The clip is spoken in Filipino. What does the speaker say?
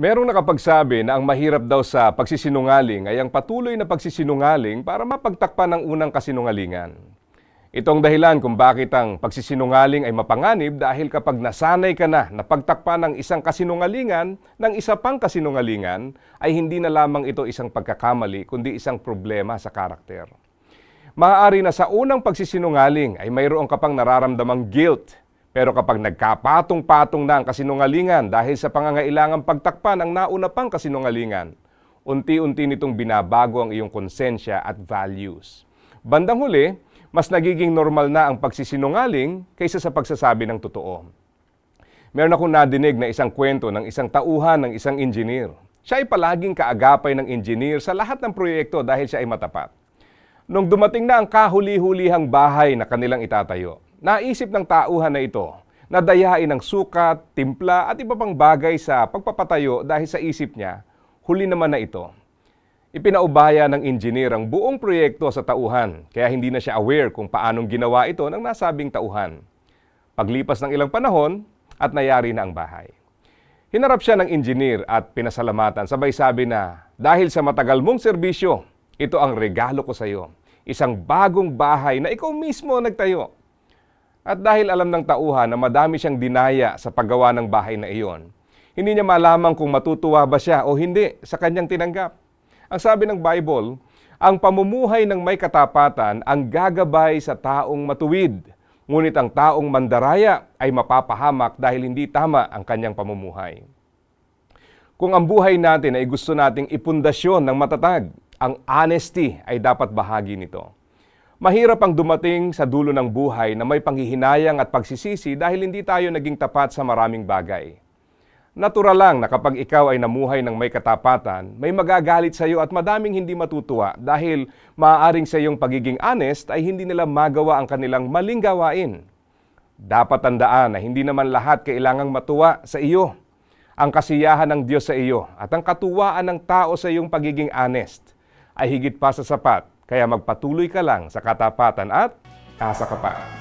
Merong nakapagsabi na ang mahirap daw sa pagsisinungaling ay ang patuloy na pagsisinungaling para mapagtakpan ang unang kasinungalingan. Itong dahilan kung bakit ang pagsisinungaling ay mapanganib dahil kapag nasanay ka na na pagtakpan ng isang kasinungalingan ng isa pang kasinungalingan ay hindi na lamang ito isang pagkakamali kundi isang problema sa karakter. Maaari na sa unang pagsisinungaling ay mayroong kapang nararamdamang guilt pero kapag nagkapatong-patong na ang kasinungalingan dahil sa pangangailangang pagtakpan ang nauna pang kasinungalingan, unti-unti nitong binabago ang iyong konsensya at values. Bandang huli, mas nagiging normal na ang pagsisinungaling kaysa sa pagsasabi ng totoo. Meron akong nadinig na isang kwento ng isang tauhan ng isang engineer. Siya ay palaging kaagapay ng engineer sa lahat ng proyekto dahil siya ay matapat. Nung dumating na ang kahuli-hulihang bahay na kanilang itatayo, Naisip ng tauhan na ito na dayain ang sukat, timpla at iba pang bagay sa pagpapatayo dahil sa isip niya, huli naman na ito. Ipinaubaya ng engineer ang buong proyekto sa tauhan kaya hindi na siya aware kung paanong ginawa ito ng nasabing tauhan. Paglipas ng ilang panahon at nayari na ang bahay. Hinarap siya ng engineer at pinasalamatan sabay sabi na, Dahil sa matagal mong serbisyo, ito ang regalo ko sa iyo. Isang bagong bahay na ikaw mismo nagtayo. At dahil alam ng tauhan na madami siyang dinaya sa paggawa ng bahay na iyon, hindi niya malamang kung matutuwa ba siya o hindi sa kanyang tinanggap. Ang sabi ng Bible, ang pamumuhay ng may katapatan ang gagabay sa taong matuwid, ngunit ang taong mandaraya ay mapapahamak dahil hindi tama ang kanyang pamumuhay. Kung ang buhay natin ay gusto nating ipundasyon ng matatag, ang honesty ay dapat bahagi nito. Mahirap ang dumating sa dulo ng buhay na may panghihinayang at pagsisisi dahil hindi tayo naging tapat sa maraming bagay. Natural lang na kapag ikaw ay namuhay ng may katapatan, may magagalit sa iyo at madaming hindi matutuwa dahil maaaring sa iyong pagiging honest ay hindi nila magawa ang kanilang maling gawain. Dapat tandaan na hindi naman lahat kailangang matuwa sa iyo. Ang kasiyahan ng Diyos sa iyo at ang katuwaan ng tao sa iyong pagiging honest ay higit pa sa sapat kaya magpatuloy ka lang sa katapatan at asa ka pa.